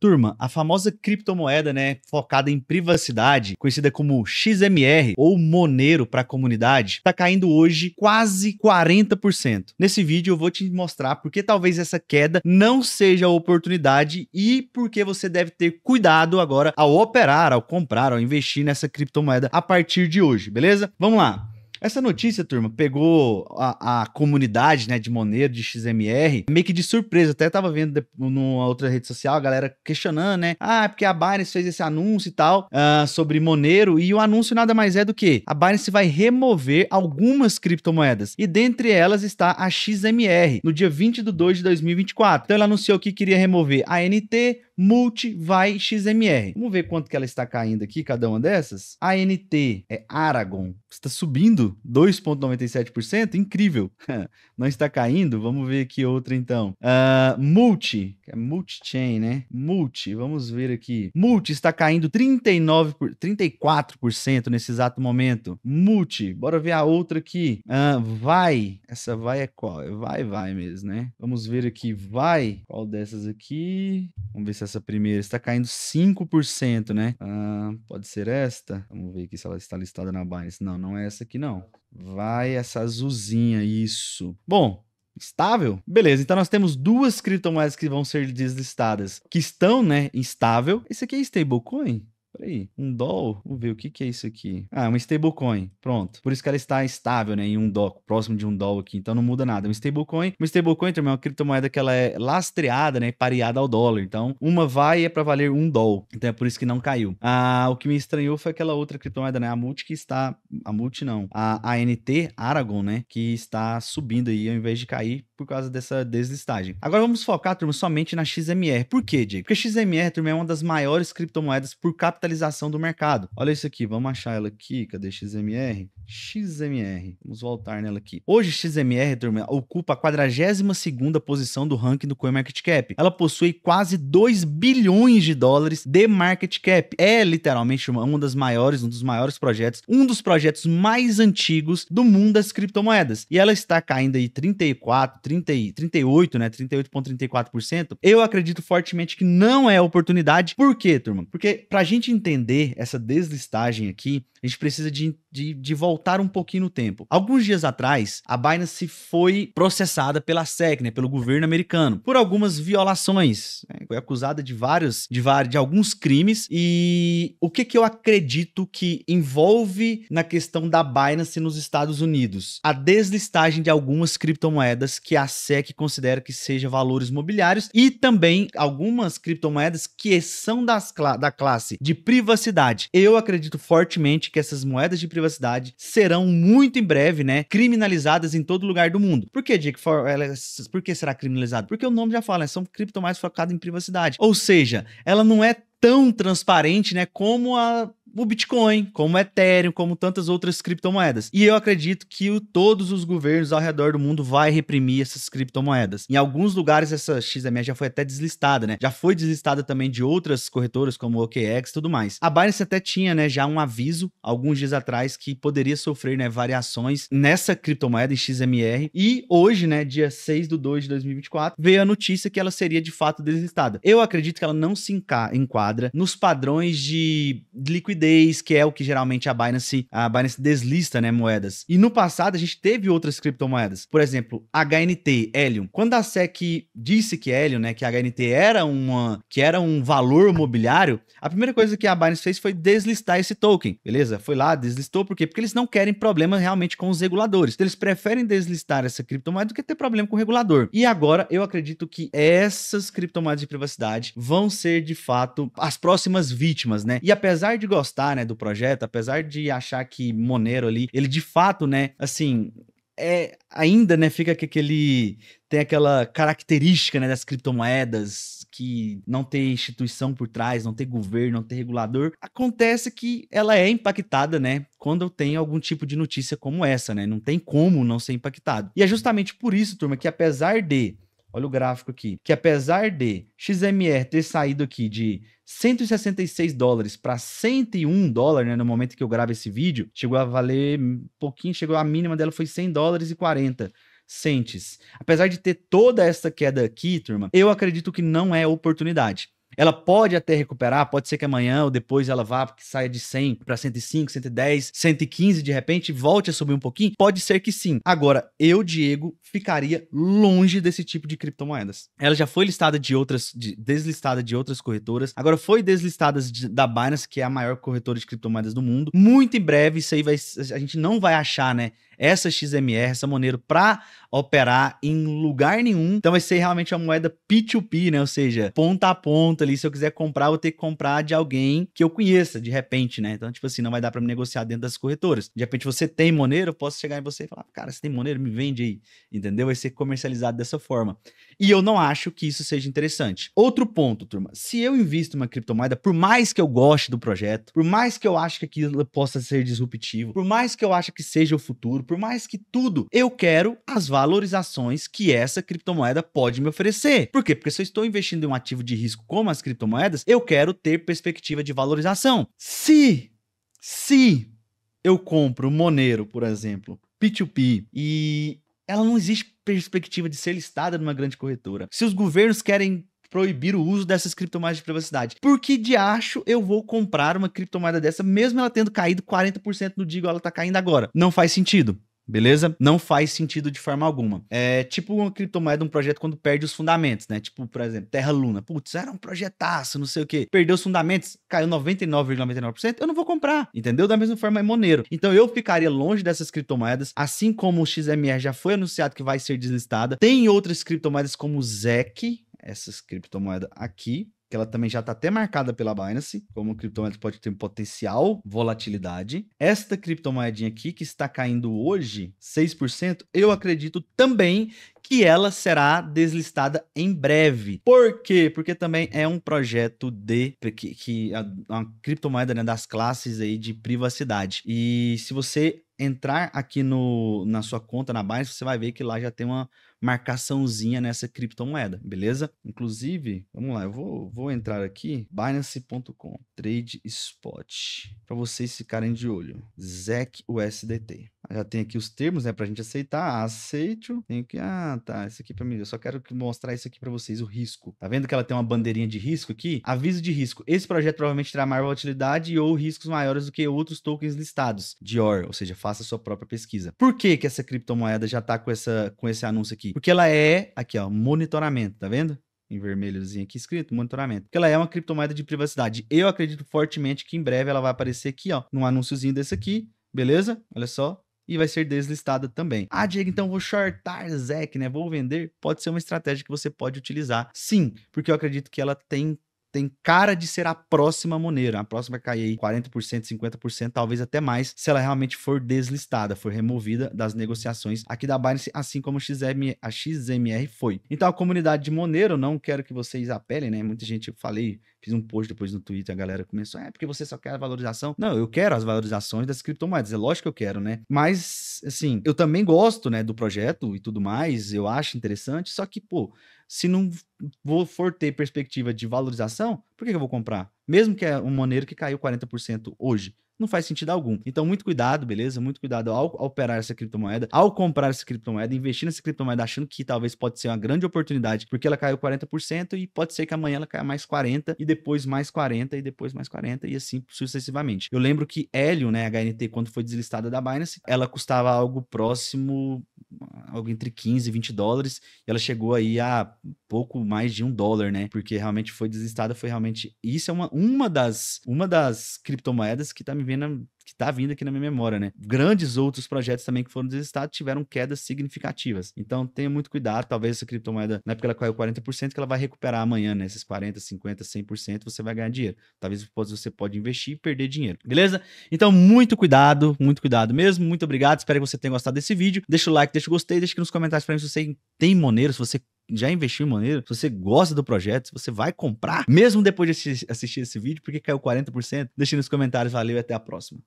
Turma, a famosa criptomoeda, né, focada em privacidade, conhecida como XMR ou Monero para a comunidade, está caindo hoje quase 40%. Nesse vídeo eu vou te mostrar por que talvez essa queda não seja a oportunidade e por que você deve ter cuidado agora ao operar, ao comprar, ao investir nessa criptomoeda a partir de hoje, beleza? Vamos lá. Essa notícia, turma, pegou a, a comunidade né, de Monero, de XMR, meio que de surpresa. Até tava vendo numa outra rede social a galera questionando, né? Ah, é porque a Binance fez esse anúncio e tal uh, sobre Monero. E o anúncio nada mais é do que a Binance vai remover algumas criptomoedas. E dentre elas está a XMR, no dia 20 de 2 de 2024. Então ela anunciou que queria remover a NT, Multi vai XMR. Vamos ver quanto que ela está caindo aqui, cada uma dessas. ANT é Aragon. Está subindo 2,97%. Incrível. Não está caindo. Vamos ver aqui outra então. Uh, multi. É multi-chain, né? Multi. Vamos ver aqui. Multi está caindo 39 por... 34% nesse exato momento. Multi. Bora ver a outra aqui. Uh, vai. Essa vai é qual? É vai, vai mesmo, né? Vamos ver aqui. Vai. Qual dessas aqui? Vamos ver se essa primeira está caindo 5%, né? Ah, pode ser esta? Vamos ver aqui se ela está listada na Binance. Não, não é essa aqui não. Vai essa azulzinha, isso. Bom, estável? Beleza, então nós temos duas criptomoedas que vão ser deslistadas, que estão, né, instável. Esse aqui é stablecoin? Peraí, um doll? Vamos ver o que, que é isso aqui. Ah, é uma stablecoin. Pronto. Por isso que ela está estável, né? Em um doll, próximo de um doll aqui. Então não muda nada. É uma stablecoin. Uma stablecoin também é uma criptomoeda que ela é lastreada, né? Pareada ao dólar. Então, uma vai é para valer um doll. Então é por isso que não caiu. Ah, o que me estranhou foi aquela outra criptomoeda, né? A Multi que está. A Multi não. A ANT Aragon, né? Que está subindo aí ao invés de cair por causa dessa deslistagem. Agora vamos focar, turma, somente na XMR. Por quê, Jay? Porque XMR, turma, é uma das maiores criptomoedas por capitalização do mercado. Olha isso aqui, vamos achar ela aqui. Cadê XMR? XMR. Vamos voltar nela aqui. Hoje, XMR, turma, ocupa a 42 posição do ranking do CoinMarketCap. Ela possui quase 2 bilhões de dólares de market cap. É literalmente uma, uma das maiores, um dos maiores projetos, um dos projetos mais antigos do mundo das criptomoedas. E ela está caindo aí 34, 30, 38, né? 38,34%, eu acredito fortemente que não é oportunidade. Por quê, turma? Porque para a gente entender essa deslistagem aqui, a gente precisa de, de, de, voltar um pouquinho no tempo. Alguns dias atrás, a Binance foi processada pela SEC, né, pelo governo americano, por algumas violações. Né? Foi acusada de vários, de, vários, de alguns crimes. E o que, que eu acredito que envolve na questão da Binance nos Estados Unidos? A deslistagem de algumas criptomoedas que a SEC considera que seja valores mobiliários e também algumas criptomoedas que são das cla da classe de privacidade. Eu acredito fortemente que essas moedas de privacidade serão muito em breve, né, criminalizadas em todo lugar do mundo. Por que, Jake? For, por que será criminalizado? Porque o nome já fala, né, são criptomoedas focadas em privacidade. Ou seja, ela não é tão transparente, né, como a o Bitcoin, como o Ethereum, como tantas outras criptomoedas. E eu acredito que o, todos os governos ao redor do mundo vai reprimir essas criptomoedas. Em alguns lugares essa XMR já foi até deslistada, né? Já foi deslistada também de outras corretoras como o OKEx e tudo mais. A Binance até tinha, né, já um aviso alguns dias atrás que poderia sofrer, né, variações nessa criptomoeda em XMR e hoje, né, dia 6 de 2 de 2024, veio a notícia que ela seria de fato deslistada. Eu acredito que ela não se enquadra nos padrões de liquidez liquidez, que é o que geralmente a Binance, a Binance deslista, né, moedas. E no passado a gente teve outras criptomoedas. Por exemplo, HNT, Helium. Quando a SEC disse que Helium, né, que HNT era uma que era um valor mobiliário, a primeira coisa que a Binance fez foi deslistar esse token. Beleza? Foi lá, deslistou por quê? Porque eles não querem problema realmente com os reguladores. Então, eles preferem deslistar essa criptomoeda do que ter problema com o regulador. E agora eu acredito que essas criptomoedas de privacidade vão ser de fato as próximas vítimas, né? E apesar de gostar gostar, né, do projeto, apesar de achar que Monero ali, ele de fato, né, assim, é ainda, né, fica que aquele tem aquela característica, né, das criptomoedas que não tem instituição por trás, não tem governo, não tem regulador, acontece que ela é impactada, né? Quando tem algum tipo de notícia como essa, né? Não tem como não ser impactado. E é justamente por isso, turma, que apesar de Olha o gráfico aqui, que apesar de XMR ter saído aqui de 166 dólares para 101 dólares, né, no momento que eu gravo esse vídeo, chegou a valer um pouquinho, chegou a mínima dela foi 100 dólares e 40 centes. Apesar de ter toda essa queda aqui, turma, eu acredito que não é oportunidade. Ela pode até recuperar, pode ser que amanhã ou depois ela vá, saia de 100 para 105, 110, 115 de repente, volte a subir um pouquinho? Pode ser que sim. Agora, eu, Diego, ficaria longe desse tipo de criptomoedas. Ela já foi listada de outras, de, deslistada de outras corretoras, agora foi deslistada de, da Binance, que é a maior corretora de criptomoedas do mundo. Muito em breve, isso aí vai, a gente não vai achar, né? essa XMR, essa Monero, para operar em lugar nenhum. Então vai ser realmente uma moeda P2P, né? Ou seja, ponta a ponta ali. Se eu quiser comprar, eu vou ter que comprar de alguém que eu conheça, de repente, né? Então, tipo assim, não vai dar para me negociar dentro das corretoras. De repente, você tem Monero, eu posso chegar em você e falar, cara, você tem Monero, me vende aí. Entendeu? Vai ser comercializado dessa forma. E eu não acho que isso seja interessante. Outro ponto, turma. Se eu invisto uma criptomoeda, por mais que eu goste do projeto, por mais que eu acho que aquilo possa ser disruptivo, por mais que eu acho que seja o futuro, por mais que tudo, eu quero as valorizações que essa criptomoeda pode me oferecer. Por quê? Porque se eu estou investindo em um ativo de risco como as criptomoedas, eu quero ter perspectiva de valorização. Se, se eu compro Monero, por exemplo, P2P, e ela não existe perspectiva de ser listada numa grande corretora. Se os governos querem proibir o uso dessas criptomoedas de privacidade. Por que de acho eu vou comprar uma criptomoeda dessa, mesmo ela tendo caído 40% no digo ela tá caindo agora? Não faz sentido beleza? Não faz sentido de forma alguma. É tipo uma criptomoeda, um projeto quando perde os fundamentos, né? Tipo, por exemplo, Terra Luna. Putz, era um projetaço, não sei o quê. Perdeu os fundamentos, caiu 99,99%, ,99%, eu não vou comprar, entendeu? Da mesma forma é Monero. Então eu ficaria longe dessas criptomoedas, assim como o XMR já foi anunciado que vai ser deslistada. Tem outras criptomoedas como o ZEC, essas criptomoedas aqui, que ela também já está até marcada pela Binance, como criptomoeda pode ter um potencial volatilidade. Esta criptomoedinha aqui, que está caindo hoje, 6%, eu acredito também que ela será deslistada em breve. Por quê? Porque também é um projeto de que, que a, uma criptomoeda né, das classes aí de privacidade. E se você entrar aqui no, na sua conta na Binance, você vai ver que lá já tem uma marcaçãozinha nessa criptomoeda, beleza? Inclusive, vamos lá, eu vou, vou entrar aqui, binance.com, trade spot, para vocês ficarem de olho, ZEC USDT. Já tem aqui os termos, né, pra gente aceitar, aceito, tem que, ah, tá, isso aqui para mim, eu só quero mostrar isso aqui para vocês, o risco. Tá vendo que ela tem uma bandeirinha de risco aqui? Aviso de risco. Esse projeto provavelmente terá maior volatilidade ou riscos maiores do que outros tokens listados dior ou seja, faça sua própria pesquisa. Por que que essa criptomoeda já tá com, essa, com esse anúncio aqui? Porque ela é, aqui ó, monitoramento, tá vendo? em vermelhozinho aqui escrito, monitoramento. Porque ela é uma criptomoeda de privacidade. Eu acredito fortemente que em breve ela vai aparecer aqui, ó, num anúnciozinho desse aqui, beleza? Olha só, e vai ser deslistada também. Ah, Diego, então vou shortar ZEC, né? Vou vender. Pode ser uma estratégia que você pode utilizar. Sim, porque eu acredito que ela tem tem cara de ser a próxima Monero. A próxima cair aí 40%, 50%, talvez até mais, se ela realmente for deslistada, for removida das negociações aqui da Binance, assim como a XMR foi. Então, a comunidade de Monero, não quero que vocês apelem, né? Muita gente, eu falei Fiz um post depois no Twitter, a galera começou, é porque você só quer a valorização. Não, eu quero as valorizações das criptomoedas, é lógico que eu quero, né? Mas, assim, eu também gosto, né, do projeto e tudo mais, eu acho interessante, só que, pô, se não vou for ter perspectiva de valorização, por que eu vou comprar? Mesmo que é um maneiro que caiu 40% hoje não faz sentido algum. Então, muito cuidado, beleza? Muito cuidado ao, ao operar essa criptomoeda, ao comprar essa criptomoeda, investir nessa criptomoeda achando que talvez pode ser uma grande oportunidade, porque ela caiu 40% e pode ser que amanhã ela caia mais 40 e depois mais 40 e depois mais 40 e assim sucessivamente. Eu lembro que hélio né, HNT quando foi deslistada da Binance, ela custava algo próximo algo entre 15 e 20 dólares, e ela chegou aí a pouco mais de um dólar, né? Porque realmente foi deslistada, foi realmente isso é uma, uma das uma das criptomoedas que tá me que tá vindo aqui na minha memória, né? Grandes outros projetos também que foram desestados tiveram quedas significativas. Então tenha muito cuidado, talvez essa criptomoeda, na época ela caiu 40%, que ela vai recuperar amanhã, né? Esses 40, 50, 100% você vai ganhar dinheiro. Talvez você pode investir e perder dinheiro, beleza? Então muito cuidado, muito cuidado mesmo. Muito obrigado, espero que você tenha gostado desse vídeo. Deixa o like, deixa o gostei, deixa aqui nos comentários para mim se você tem Monero, se você já investiu em maneiro, se você gosta do projeto, se você vai comprar, mesmo depois de assistir esse vídeo, porque caiu 40%, deixe nos comentários. Valeu e até a próxima.